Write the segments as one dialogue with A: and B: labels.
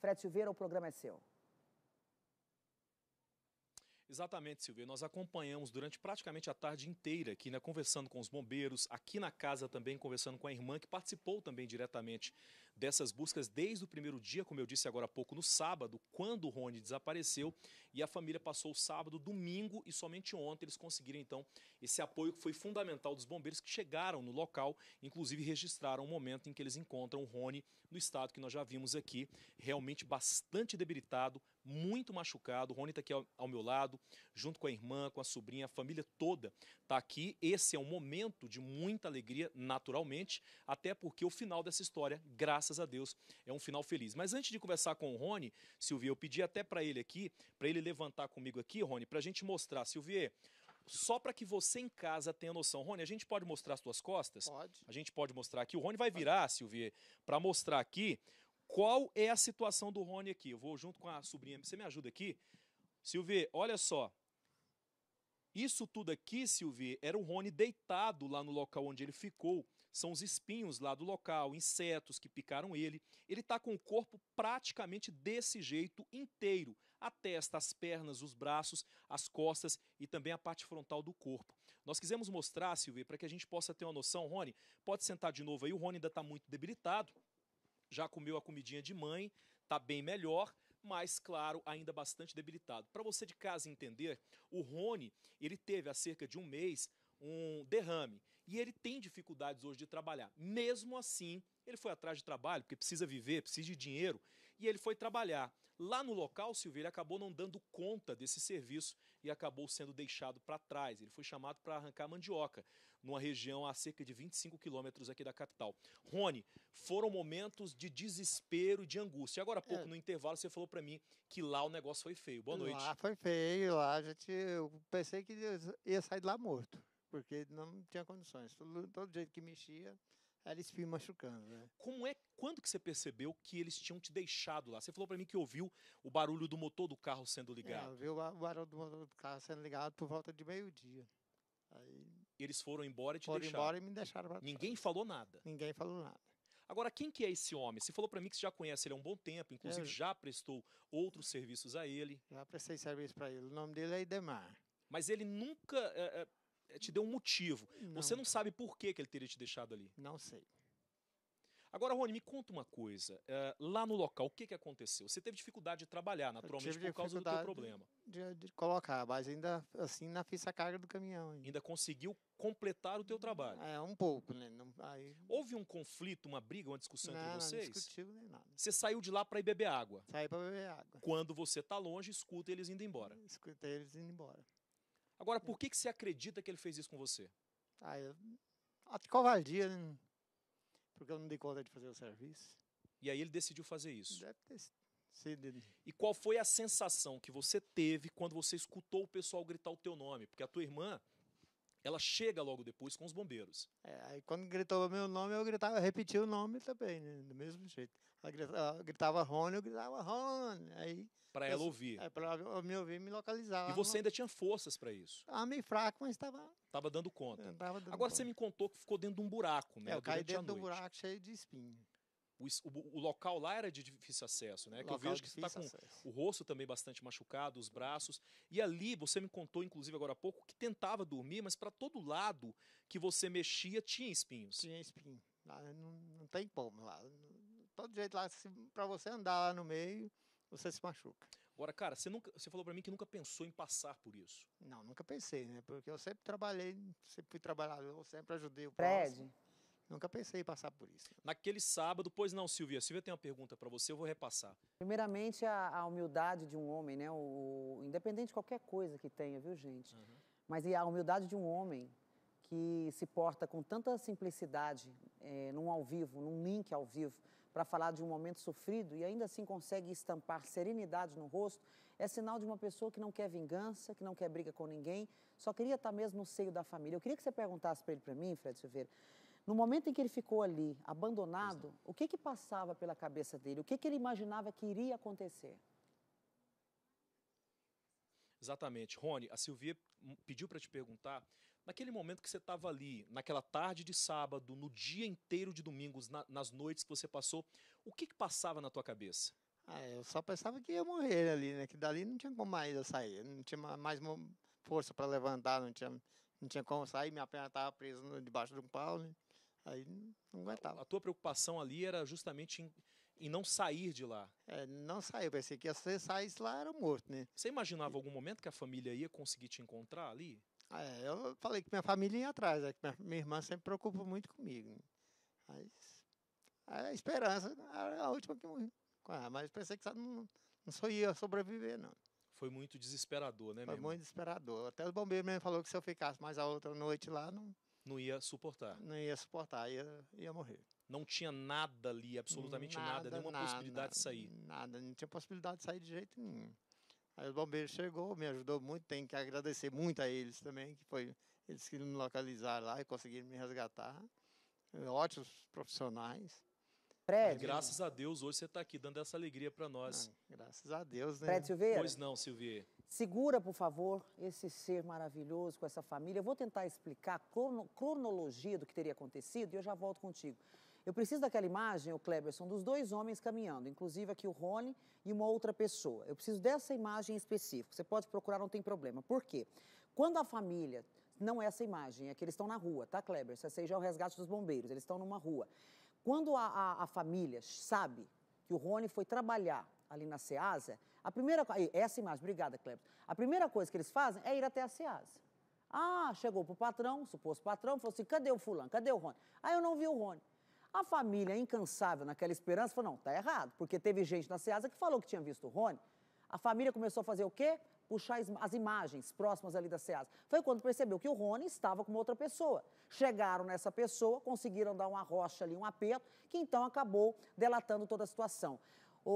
A: Fred Silveira, o programa é seu.
B: Exatamente, Silvia. Nós acompanhamos durante praticamente a tarde inteira aqui, né, conversando com os bombeiros, aqui na casa também conversando com a irmã, que participou também diretamente dessas buscas desde o primeiro dia, como eu disse agora há pouco, no sábado, quando o Rony desapareceu. E a família passou o sábado, domingo e somente ontem eles conseguiram, então, esse apoio que foi fundamental dos bombeiros que chegaram no local, inclusive registraram o momento em que eles encontram o Rony no estado que nós já vimos aqui, realmente bastante debilitado, muito machucado. O Rony está aqui ao, ao, meu lado, junto com a irmã, com a sobrinha, a família toda está aqui. Esse é um momento de muita alegria, naturalmente, até porque o final dessa história, graças a Deus, é um final feliz. Mas antes de conversar com o Rony, Silvia, eu pedi até para ele aqui, para ele levantar comigo aqui, Rony, para a gente mostrar. Silvia, só para que você em casa tenha noção. Rony, a gente pode mostrar as suas costas? Pode. A gente pode mostrar aqui. O Rony vai virar, Silvia, para mostrar aqui qual é a situação do Rony aqui? Eu vou junto com a sobrinha. Você me ajuda aqui? Silvia, olha só. Isso tudo aqui, Silvia, era o Rony deitado lá no local onde ele ficou. São os espinhos lá do local, insetos que picaram ele. Ele está com o corpo praticamente desse jeito inteiro: a testa, as pernas, os braços, as costas e também a parte frontal do corpo. Nós quisemos mostrar, Silvia, para que a gente possa ter uma noção. Rony, pode sentar de novo aí. O Rony ainda está muito debilitado já comeu a comidinha de mãe, está bem melhor, mas claro, ainda bastante debilitado. Para você de casa entender, o Rony, ele teve há cerca de um mês um derrame e ele tem dificuldades hoje de trabalhar. Mesmo assim, ele foi atrás de trabalho, porque precisa viver, precisa de dinheiro, e ele foi trabalhar. Lá no local, Silvio, ele acabou não dando conta desse serviço e acabou sendo deixado para trás. Ele foi chamado para arrancar mandioca, numa região a cerca de 25 quilômetros aqui da capital. Rony, foram momentos de desespero de angústia. Agora há pouco, é. no intervalo, você falou para mim que lá o negócio foi feio. Boa noite. Lá
C: foi feio, lá a gente, eu pensei que ia sair de lá morto, porque não tinha condições. Todo, todo jeito que mexia,
B: eles me machucando, né? Como é, quando que você percebeu que eles tinham te deixado lá? Você falou para mim que ouviu o barulho do motor do carro sendo é, ligado. É,
C: ouviu o barulho do motor do carro sendo ligado por volta de meio-dia.
B: Aí eles foram embora e te foram deixaram. embora e me deixaram pra trás. Ninguém falou nada. Ninguém falou nada. Agora, quem que é esse homem? Você falou para mim que você já conhece ele há um bom tempo, inclusive eu... já prestou outros serviços a ele. Já prestei serviço para ele. O nome dele é Idemar. Mas ele nunca é, é te deu um motivo. Não. Você não sabe por que, que ele teria te deixado ali. Não sei. Agora, Rony, me conta uma coisa. É, lá no local, o que, que aconteceu? Você teve dificuldade de trabalhar, naturalmente, por causa do teu problema.
C: De, de, colocar, mas ainda
B: assim na fiz a carga do caminhão. Ainda. ainda conseguiu completar o teu trabalho. É, um pouco, né? Não, aí... Houve um conflito, uma briga, uma discussão não, entre vocês? Não, discutiu nem nada. Você saiu de lá para ir beber água? Saí para beber água. Quando você tá longe, escuta eles indo embora? Escuta eles indo embora. Agora, é. por que, que você acredita que ele fez isso com você? Ah, eu... A covardia, né? Porque eu não dei conta de fazer o serviço. E aí ele decidiu fazer isso. Deve ter sido. E qual foi a sensação que você teve quando você escutou o pessoal gritar o teu nome? Porque a tua irmã, ela chega logo depois com os bombeiros.
C: É, aí quando gritou meu nome, eu gritava, repetia o nome também, né? do mesmo jeito. Ela gritava, gritava Rony, eu gritava Rony. Aí
B: para ela ouvir. É, para ela me ouvir, me localizar. E você no... ainda tinha forças para isso? Ah, meio fraco, mas estava Tava dando conta. É, tava dando Agora conta. você me contou que ficou dentro de um buraco, né? É, eu caí dentro de um buraco cheio de espinho. O, o, o, local lá era de difícil acesso, né? Que local eu vejo que você está com acesso. o rosto também bastante machucado, os braços. E ali, você me contou, inclusive, agora há pouco, que tentava dormir, mas para todo lado que você mexia tinha espinhos. Tinha espinho. não, não tem como lá. Todo jeito lá, para você andar lá no
C: meio, você se machuca.
B: Agora, cara, você, nunca, você falou para mim que nunca pensou em passar por isso.
C: Não, nunca pensei, né? Porque eu sempre trabalhei, sempre fui trabalhador, sempre ajudei o Prédio. Próximo.
B: Nunca
A: pensei em passar por isso.
B: Naquele sábado, pois não, Silvia. Silvia tem uma pergunta para você, eu vou repassar.
A: Primeiramente, a, a, humildade de um homem, né? O, independente de qualquer coisa que tenha, viu, gente? Uhum. Mas e a humildade de um homem que se porta com tanta simplicidade é, num ao vivo, num link ao vivo, para falar de um momento sofrido e ainda assim consegue estampar serenidade no rosto, é sinal de uma pessoa que não quer vingança, que não quer briga com ninguém, só queria estar tá mesmo no seio da família. Eu queria que você perguntasse para ele, para mim, Fred Silveira, no momento em que ele ficou ali, abandonado, o que que passava pela cabeça dele? O que que ele imaginava que iria acontecer?
B: Exatamente. Rony, a Silvia pediu para te perguntar, naquele momento que você estava ali, naquela tarde de sábado, no dia inteiro de domingos, na, nas noites que você passou, o que que passava na tua cabeça?
C: Ah, eu só pensava que ia morrer ali, né? Que dali não tinha como mais eu sair, não tinha mais força para levantar, não tinha, não tinha como sair, minha perna estava presa debaixo de um pau, né?
B: Aí não aguentava. A, a tua preocupação ali era justamente em, em não sair de lá. É, não saiu. Pensei que se saísse lá era morto, né? Você imaginava e... algum momento que a família ia conseguir te encontrar ali? Ah, é, eu falei que minha família ia
C: atrás. É, minha, minha, irmã sempre preocupa muito comigo. Né? Mas é, a esperança era a última que morri. mas pensei que não, não sou ia sobreviver, não.
B: Foi muito desesperador, né, Foi muito
C: desesperador. Até o bombeiro mesmo falou que se eu ficasse mais a outra noite lá, não, não ia suportar. Não ia suportar, ia, ia morrer.
B: Não tinha nada ali, absolutamente nada, nada nenhuma nada, possibilidade nada, de sair. Nada,
C: não tinha possibilidade de sair de jeito nenhum. Aí o bombeiro chegou, me ajudou muito, tenho que agradecer muito a eles também, que foi eles que me localizaram lá e conseguiram me resgatar.
B: Ótimos profissionais.
A: Prédio. graças
B: a Deus, hoje você está aqui dando essa alegria para nós. Ah, graças a Deus, né? Prédio Silveira? Pois não, Silveira.
A: Segura, por favor, esse ser maravilhoso com essa família. Eu vou tentar explicar a crono cronologia do que teria acontecido e eu já volto contigo. Eu preciso daquela imagem, o Kleberson, dos dois homens caminhando, inclusive aqui o Rony e uma outra pessoa. Eu preciso dessa imagem específica. Você pode procurar, não tem problema. Por quê? Quando a família não é essa imagem, é que eles estão na rua, tá, Kleber? Essa aí já é o resgate dos bombeiros, eles estão numa rua. Quando a, a, a família sabe que o Rony foi trabalhar ali na SEASA, a primeira coisa. Essa imagem, obrigada, Cleber. A primeira coisa que eles fazem é ir até a SEASA. Ah, chegou para o patrão, suposto patrão, falou assim: cadê o fulano? Cadê o Rony? Aí eu não vi o Rony. A família, incansável naquela esperança, falou: não, tá errado, porque teve gente na SEASA que falou que tinha visto o Rony. A família começou a fazer o quê? puxar as imagens próximas ali da SEAS. Foi quando percebeu que o Rony estava com outra pessoa. Chegaram nessa pessoa, conseguiram dar uma rocha ali, um aperto, que então acabou delatando toda a situação. O,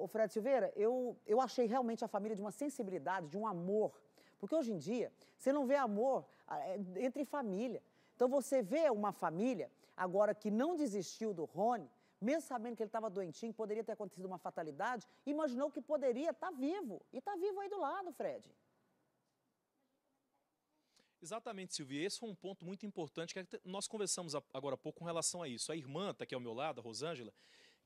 A: o, o Fred Silveira, eu, eu achei realmente a família de uma sensibilidade, de um amor. Porque hoje em dia, você não vê amor ah, é, entre família. Então você vê uma família, agora que não desistiu do Rony, mesmo sabendo que ele estava doentinho, poderia ter acontecido uma fatalidade, imaginou que poderia estar tá vivo. E está vivo aí do lado, Fred.
B: Exatamente, Silvia. Esse foi um ponto muito importante que nós conversamos agora há pouco com relação a isso. A irmã, está aqui ao meu lado, a Rosângela,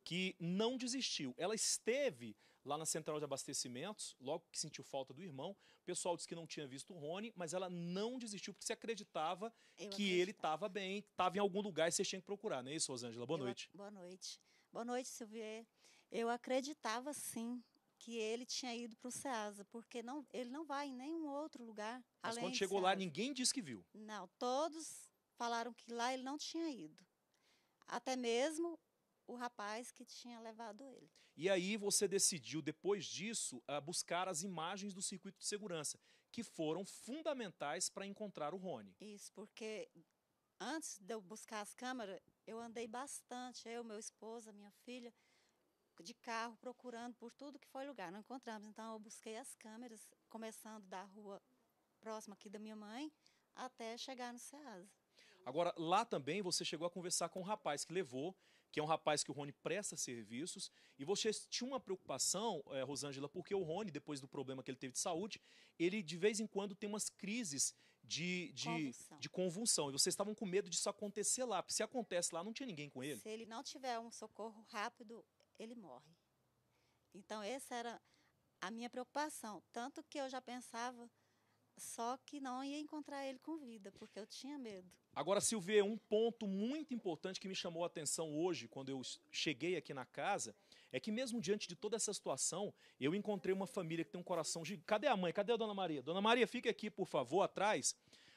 B: que não desistiu. Ela esteve lá na central de abastecimentos, logo que sentiu falta do irmão. O pessoal disse que não tinha visto o Rony, mas ela não desistiu porque se acreditava eu que ele estava bem, estava em algum lugar e vocês tinham que procurar, não é isso, Rosângela? Boa eu noite.
D: Boa noite. Boa noite, Silvier. Eu acreditava sim que ele tinha ido para o Ceasa, porque não, ele não vai em nenhum outro lugar. Mas quando chegou lá,
B: ninguém disse que viu.
D: Não, todos falaram que lá ele não tinha ido. Até mesmo o rapaz que tinha levado ele.
B: E aí você decidiu, depois disso, ah, buscar as imagens do circuito de segurança, que foram fundamentais para encontrar o Rony.
D: Isso, porque antes de eu buscar as câmeras, eu andei bastante, eu, meu esposo, minha filha, de carro, procurando por tudo que foi lugar. Não encontramos, então eu busquei as câmeras, começando da rua próxima aqui da minha mãe, até chegar no Ceasa.
B: Agora, lá também você chegou a conversar com o um rapaz que levou que é um rapaz que o Rony presta serviços. E você tinha uma preocupação, é, Rosângela, porque o Rony, depois do problema que ele teve de saúde, ele de vez em quando tem umas crises de, de, convulsão. de convulsão. E vocês estavam com medo disso acontecer lá, porque se acontece lá, não tinha ninguém com ele. Se
D: ele não tiver um socorro rápido, ele morre. Então, essa era a minha preocupação. Tanto que eu já pensava só que não ia encontrar ele com vida, porque eu tinha medo.
B: Agora, Silvia, um ponto muito importante que me chamou a atenção hoje, quando eu cheguei aqui na casa, é que mesmo diante de toda essa situação, eu encontrei uma família que tem um coração gigante. Cadê a mãe? Cadê a Dona Maria? Dona Maria, fique aqui, por favor, atrás.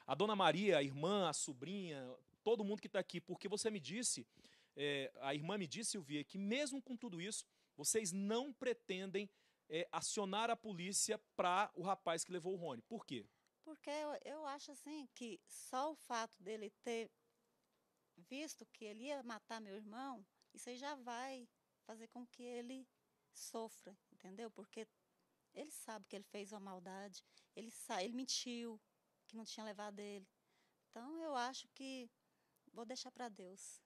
B: A Dona Maria, a irmã, a sobrinha, todo mundo que está aqui, porque você me disse, é, a irmã me disse, Silvia, que mesmo com tudo isso, vocês não pretendem é, acionar a polícia para o rapaz que levou o Rony. Por quê?
D: Porque eu, eu acho assim que só o fato dele ter visto que ele ia matar meu irmão, isso aí já vai fazer com que ele sofra, entendeu? Porque ele sabe que ele fez uma maldade, ele, ele mentiu, que não tinha levado ele. Então eu acho que vou deixar para Deus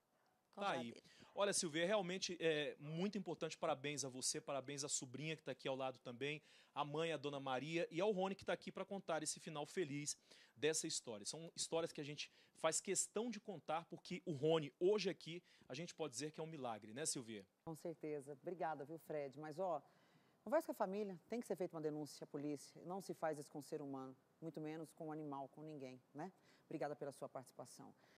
D: tá aí.
B: Olha, Silvia, é realmente é muito importante. Parabéns a você, parabéns à sobrinha que está aqui ao lado também, à mãe, à dona Maria e ao Rony que está aqui para contar esse final feliz dessa história. São histórias que a gente faz questão de contar porque o Rony, hoje aqui, a gente pode dizer que é um milagre, né, Silvia?
A: Com certeza. Obrigada, viu, Fred? Mas, ó, conversa com a família, tem que ser feita uma denúncia à polícia. Não se faz isso com o ser humano muito menos com o animal, com ninguém, né? Obrigada pela sua participação.